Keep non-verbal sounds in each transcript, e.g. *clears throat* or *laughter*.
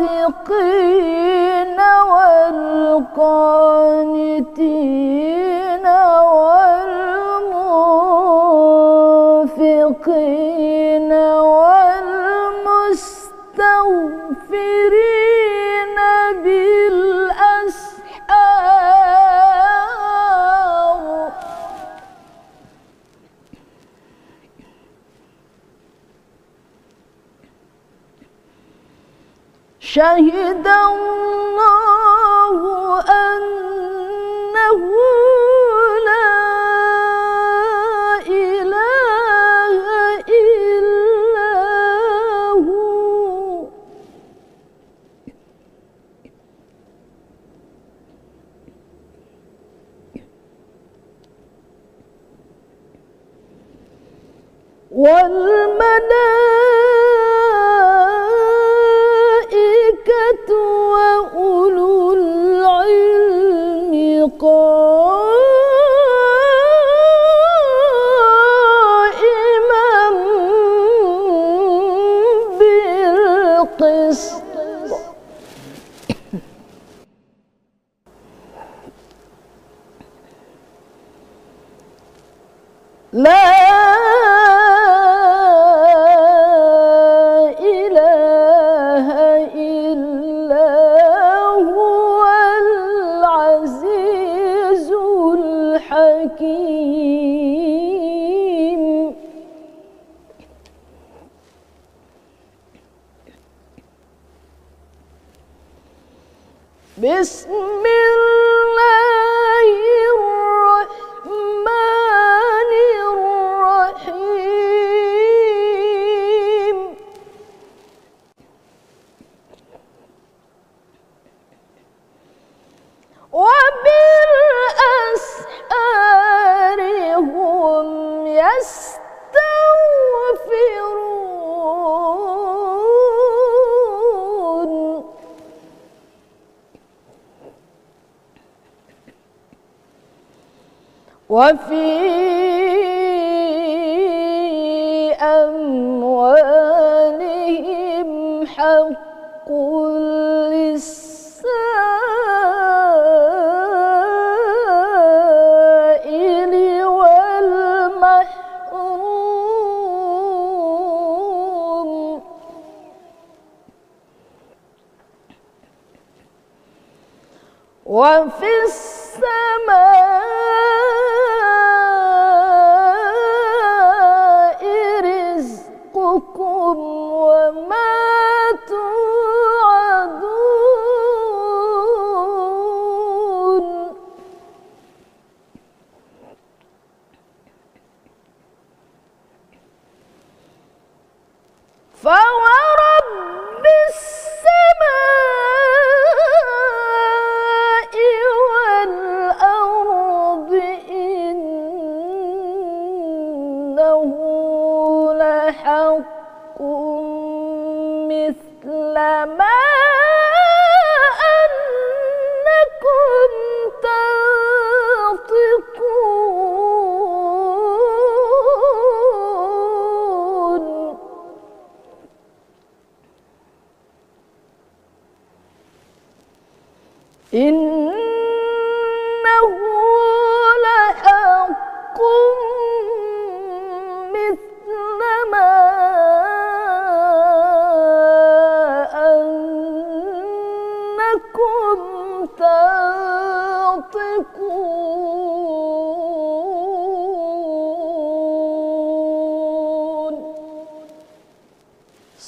الصادقين والقائمين شهد الله أنه لا إله إلا هو والملائكة حكيم بسم وفي أموالهم حق للسائل والمحروم وفي السماء vão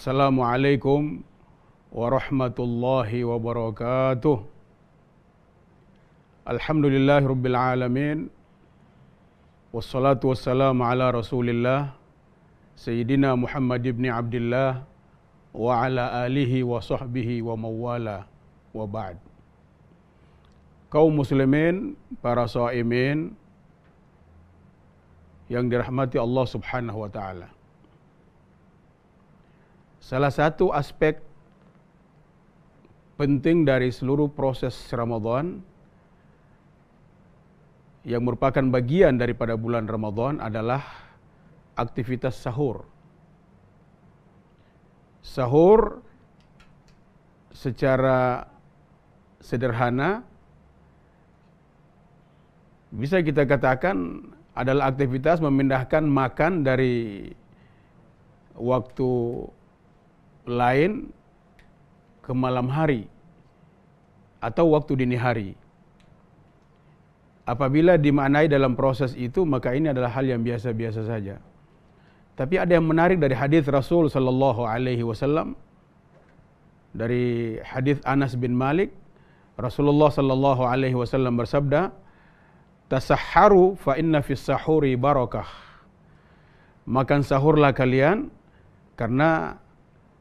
السلام عليكم ورحمة الله وبركاته الحمد لله رب العالمين والصلاة والسلام على رسول الله سيدنا محمد بن عبد الله وعلى آله وصحبه ومواله وبعد kaum muslimin, para soimin yang dirahmati Allah subhanahu wa ta'ala. Salah satu aspek penting dari seluruh proses Ramadan yang merupakan bagian daripada bulan Ramadan adalah aktivitas sahur. Sahur secara sederhana bisa kita katakan adalah aktivitas memindahkan makan dari waktu lain ke malam hari atau waktu dini hari. Apabila dimaknai dalam proses itu, maka ini adalah hal yang biasa-biasa saja. Tapi ada yang menarik dari hadis Rasul sallallahu alaihi wasallam dari hadis Anas bin Malik Rasulullah sallallahu alaihi wasallam bersabda, "Tasahharu fa inna fi sahuri barakah." Makan sahurlah kalian karena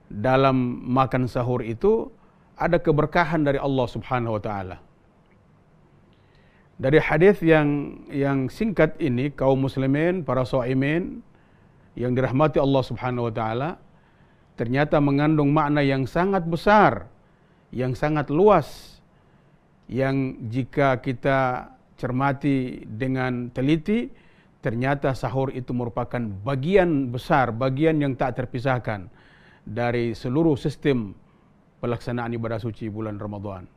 dalam makan sahur itu ada keberkahan dari Allah Subhanahu wa taala. Dari hadis yang yang singkat ini kaum muslimin, para soimin yang dirahmati Allah Subhanahu wa taala ternyata mengandung makna yang sangat besar, yang sangat luas yang jika kita cermati dengan teliti ternyata sahur itu merupakan bagian besar, bagian yang tak terpisahkan dari seluruh sistem pelaksanaan ibadah suci bulan Ramadan.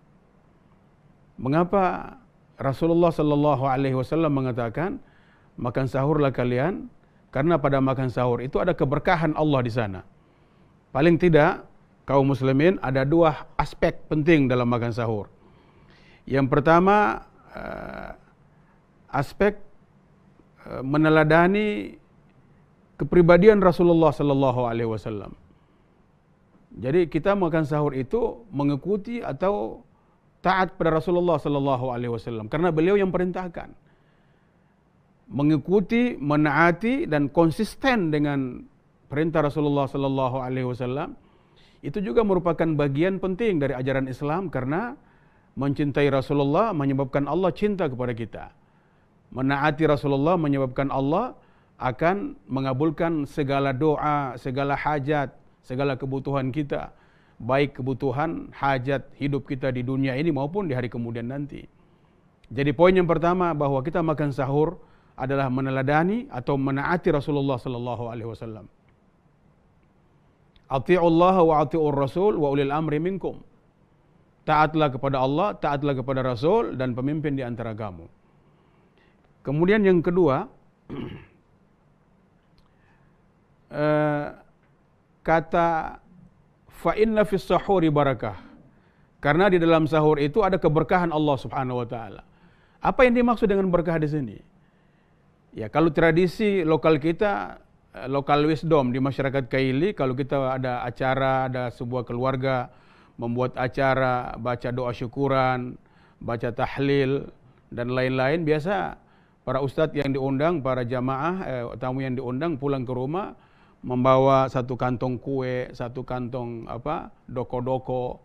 Mengapa Rasulullah sallallahu alaihi wasallam mengatakan makan sahurlah kalian karena pada makan sahur itu ada keberkahan Allah di sana. Paling tidak kaum muslimin ada dua aspek penting dalam makan sahur. Yang pertama eh, aspek eh, meneladani kepribadian Rasulullah sallallahu alaihi wasallam. Jadi kita makan sahur itu mengikuti atau taat pada Rasulullah sallallahu alaihi wasallam karena beliau yang perintahkan. Mengikuti, menaati dan konsisten dengan perintah Rasulullah sallallahu alaihi wasallam itu juga merupakan bagian penting dari ajaran Islam karena mencintai Rasulullah menyebabkan Allah cinta kepada kita. Menaati Rasulullah menyebabkan Allah akan mengabulkan segala doa, segala hajat, segala kebutuhan kita, baik kebutuhan hajat hidup kita di dunia ini maupun di hari kemudian nanti. Jadi poin yang pertama bahwa kita makan sahur adalah meneladani atau menaati Rasulullah sallallahu alaihi wasallam. Allah wa ati'ur rasul wa ulil amri minkum. Taatlah kepada Allah, taatlah kepada Rasul dan pemimpin di antara kamu. Kemudian yang kedua, *clears throat* eh, kata fa inna fis sahuri barakah. Karena di dalam sahur itu ada keberkahan Allah Subhanahu wa taala. Apa yang dimaksud dengan berkah di sini? Ya, kalau tradisi lokal kita eh, lokal wisdom di masyarakat Kaili kalau kita ada acara, ada sebuah keluarga membuat acara, baca doa syukuran, baca tahlil dan lain-lain biasa para ustadz yang diundang, para jamaah eh, tamu yang diundang pulang ke rumah membawa satu kantong kue, satu kantong apa doko-doko.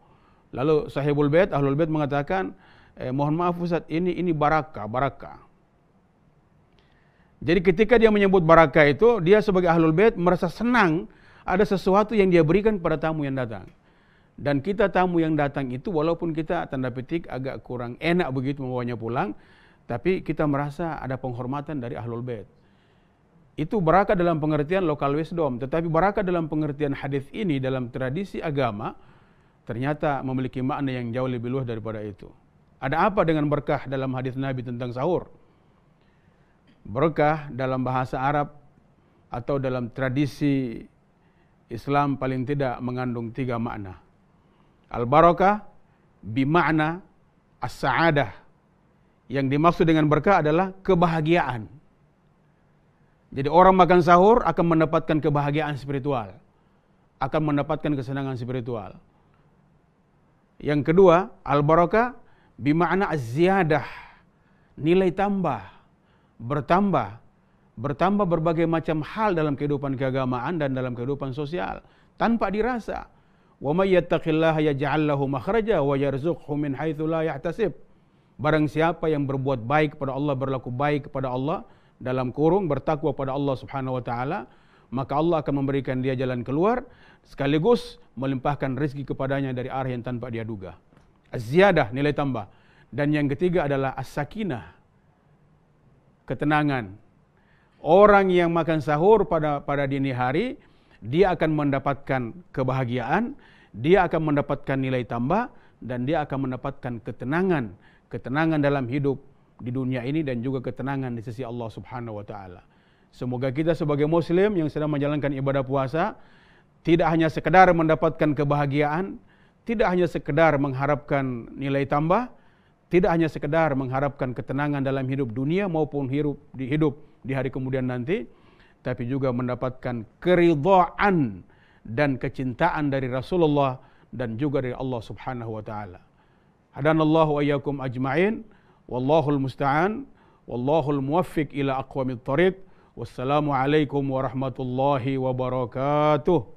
Lalu sahibul bait, ahlul bait mengatakan, eh, mohon maaf Ustaz, ini ini barakah, barakah. Jadi ketika dia menyebut barakah itu, dia sebagai ahlul bait merasa senang ada sesuatu yang dia berikan pada tamu yang datang. Dan kita tamu yang datang itu walaupun kita tanda petik agak kurang enak begitu membawanya pulang, tapi kita merasa ada penghormatan dari ahlul bait itu baraka dalam pengertian lokal wisdom, tetapi baraka dalam pengertian hadis ini dalam tradisi agama ternyata memiliki makna yang jauh lebih luas daripada itu. Ada apa dengan berkah dalam hadis Nabi tentang sahur? Berkah dalam bahasa Arab atau dalam tradisi Islam paling tidak mengandung tiga makna. Al-barakah bimakna as-sa'adah. Yang dimaksud dengan berkah adalah kebahagiaan jadi orang makan sahur akan mendapatkan kebahagiaan spiritual. Akan mendapatkan kesenangan spiritual. Yang kedua, al-barakah bima'na az-ziyadah. Nilai tambah, bertambah, bertambah berbagai macam hal dalam kehidupan keagamaan dan dalam kehidupan sosial tanpa dirasa. Wa may yattaqillaha yaj'al lahu makhraja wa yarzuqhu min haitsu la yahtasib. Barang siapa yang berbuat baik kepada Allah, berlaku baik kepada Allah, dalam kurung bertakwa kepada Allah Subhanahu wa taala maka Allah akan memberikan dia jalan keluar sekaligus melimpahkan rezeki kepadanya dari arah yang tanpa dia duga ziyadah nilai tambah dan yang ketiga adalah as-sakinah ketenangan orang yang makan sahur pada pada dini hari dia akan mendapatkan kebahagiaan dia akan mendapatkan nilai tambah dan dia akan mendapatkan ketenangan ketenangan dalam hidup di dunia ini dan juga ketenangan di sisi Allah Subhanahu wa taala. Semoga kita sebagai muslim yang sedang menjalankan ibadah puasa tidak hanya sekedar mendapatkan kebahagiaan, tidak hanya sekedar mengharapkan nilai tambah, tidak hanya sekedar mengharapkan ketenangan dalam hidup dunia maupun hidup di hidup di hari kemudian nanti, tapi juga mendapatkan keridhaan dan kecintaan dari Rasulullah dan juga dari Allah Subhanahu wa taala. Hadanallahu ayyakum ajmain. والله المستعان والله الموفق إلى أقوم الطريق والسلام عليكم ورحمة الله وبركاته